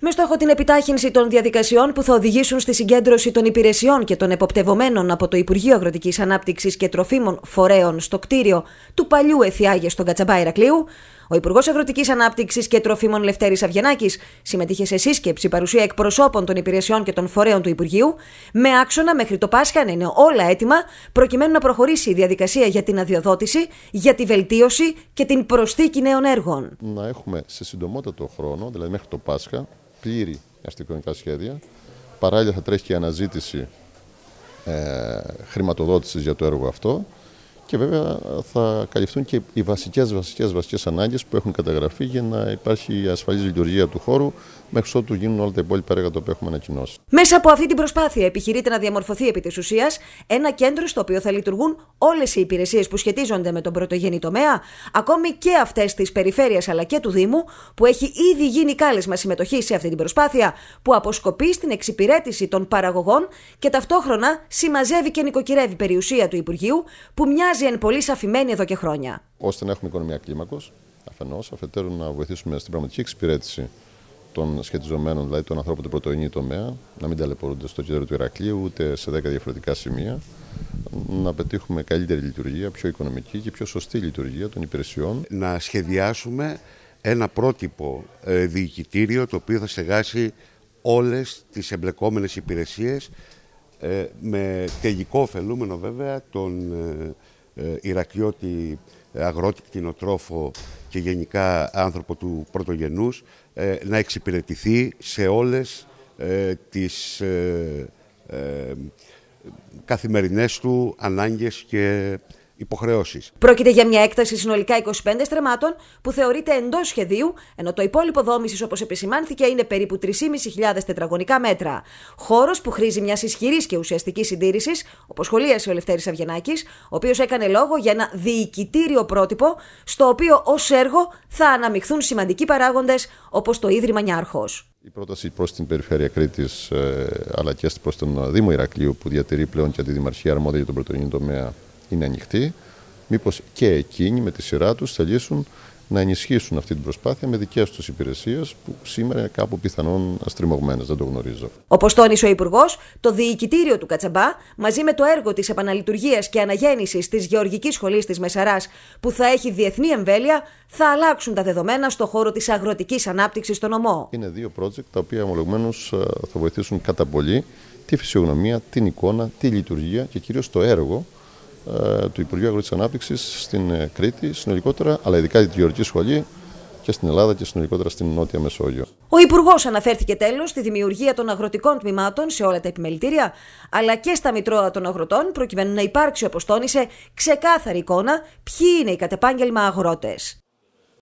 Με στόχο την επιτάχυνση των διαδικασιών που θα οδηγήσουν στη συγκέντρωση των υπηρεσιών και των εποπτευομένων από το Υπουργείο Αγροτικής Ανάπτυξης και Τροφίμων Φορέων στο κτίριο του παλιού Εθιάγε στον Κατσαμπά Ηρακλείου, ο Υπουργός Αγροτικής Ανάπτυξης και Τροφίμων Λευτέρης Αυγενάκης συμμετείχε σε σύσκεψη παρουσία εκπροσώπων των υπηρεσιών και των φορέων του Υπουργείου, με άξονα μέχρι το Πάσχα να είναι όλα έτοιμα, προκειμένου να προχωρήσει η διαδικασία για την αδειοδότηση, για τη βελτίωση και την προσθήκη νέων έργων. Να έχουμε σε συντομότατο χρόνο, δηλαδή μέχρι το Πάσχα, πλήρη αστυνομικά σχέδια. Παράλληλα θα τρέχει και η αναζήτηση ε, χρηματοδότησης για το έργο αυτό και βέβαια θα καλυφθούν και οι βασικές βασικές, βασικές ανάγκες που έχουν καταγραφεί για να υπάρχει η ασφαλής λειτουργία του χώρου μέχρι ότου γίνουν όλα τα υπόλοιπα έργα τα οποία έχουμε ανακοινώσει. Μέσα από αυτή την προσπάθεια επιχειρείται να διαμορφωθεί επί της ουσίας ένα κέντρο στο οποίο θα λειτουργούν όλες οι υπηρεσίες που σχετίζονται με τον πρωτογενή τομέα, ακόμη και αυτές της περιφέρειας αλλά και του Δήμου που έχει ήδη γίνει κάλεσμα συμμετοχής σε αυτή την προσπάθεια που αποσκοπεί στην εξυπηρέτηση των παραγωγών και ταυτόχρονα συμμαζεύει και νοικοκυρεύει περιουσία του Υπουργείου που μοιάζει Μοιάζει εν πολύ σαφημένη εδώ και χρόνια. Ώστε να έχουμε οικονομία κλίμακος, αφενός, αφετέρου να βοηθήσουμε στην πραγματική εξυπηρέτηση των σχετιζομένων, δηλαδή των ανθρώπων του πρωτοινή τομέα, να μην ταλαιπωρούνται στο κέντρο του Ηρακλείου ούτε σε δέκα διαφορετικά σημεία, να πετύχουμε καλύτερη λειτουργία, πιο οικονομική και πιο σωστή λειτουργία των υπηρεσιών. Να σχεδιάσουμε ένα πρότυπο ε, διοικητήριο το οποίο θα στεγάσει όλες τις εμπλεκόμενες υπηρεσίες ε, με τελικό ωφελούμενο βέβαια τον ε, Ηρακλειώτη ε, ε, αγρότη, κτηνοτρόφο και γενικά άνθρωπο του πρωτογενούς ε, να εξυπηρετηθεί σε όλες τις καθημερινές του ανάγκες και υποχρεώσεις. Πρόκειται για μια έκταση συνολικά 25 στρεμάτων που θεωρείται εντός σχεδίου, ενώ το υπόλοιπο δόμησης, όπως επισημάνθηκε, είναι περίπου 3.500 τετραγωνικά μέτρα. Χώρος που χρήζει μιας ισχυρής και ουσιαστικής συντήρησης, όπως σχολίασε ο Λευτέρη Αυγενάκης, ο οποίος έκανε λόγο για ένα διοικητήριο πρότυπο, στο οποίο ως έργο θα αναμειχθούν σημαντικοί παράγοντες όπως το Ίδρυμα Νιάρχος. Η πρόταση προς την Περιφέρεια Κρήτης ε, αλλά και προς τον Δήμο Ηρακλείου, που διατηρεί πλέον και τη Δημαρχία αρμόδια για τον πρωτογενή τομέα είναι ανοιχτή, μήπως και εκείνοι με τη σειρά τους θελήσουν να ενισχύσουν αυτή την προσπάθεια με δικές τους υπηρεσίες που σήμερα είναι κάπου πιθανόν αστριμωγμένες, δεν το γνωρίζω. Όπως τόνισε ο Υπουργός, το διοικητήριο του Κατσαμπά μαζί με το έργο της επαναλειτουργίας και αναγέννησης της Γεωργικής Σχολής της Μεσαράς, που θα έχει διεθνή εμβέλεια, θα αλλάξουν τα δεδομένα στο χώρο της αγροτικής ανάπτυξης στον ομό. Είναι δύο project τα οποία ομολογουμένως ε, θα βοηθήσουν κατά πολύ τη φυσιογνωμία, την εικόνα, τη λειτουργία και κυρίως το έργο ε, του Υπουργείου Αγροτικής Ανάπτυξης στην ε, Κρήτη συνολικότερα, αλλά ειδικά τη Γεωργική Σχολή και στην Ελλάδα και συνολικότερα στην Νότια Μεσόγειο. Ο Υπουργός αναφέρθηκε τέλος στη δημιουργία των αγροτικών τμήματων σε όλα τα επιμελητήρια, αλλά και στα Μητρώα των Αγροτών, προκειμένου να υπάρξει, όπως τόνισε, ξεκάθαρη εικόνα ποιοι είναι οι κατεπάγγελμα αγρότες.